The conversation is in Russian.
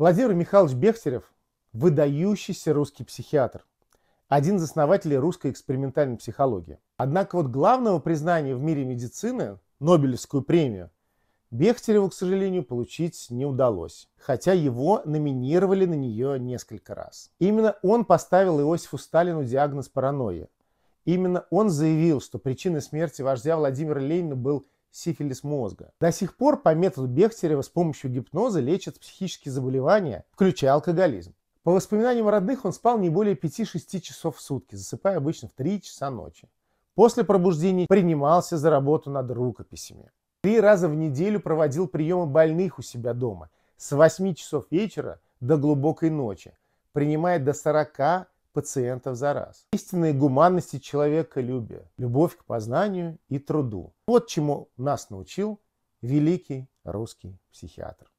Владимир Михайлович Бехтерев – выдающийся русский психиатр, один из основателей русской экспериментальной психологии. Однако вот главного признания в мире медицины, Нобелевскую премию, Бехтереву, к сожалению, получить не удалось, хотя его номинировали на нее несколько раз. Именно он поставил Иосифу Сталину диагноз паранойи. Именно он заявил, что причиной смерти вождя Владимира Ленина был сифилис мозга. До сих пор по методу Бехтерева с помощью гипноза лечат психические заболевания, включая алкоголизм. По воспоминаниям родных, он спал не более 5-6 часов в сутки, засыпая обычно в 3 часа ночи. После пробуждения принимался за работу над рукописями. Три раза в неделю проводил приемы больных у себя дома с 8 часов вечера до глубокой ночи, принимая до 40 пациентов за раз. Истинные гуманности человеколюбия, любовь к познанию и труду. Вот чему нас научил великий русский психиатр.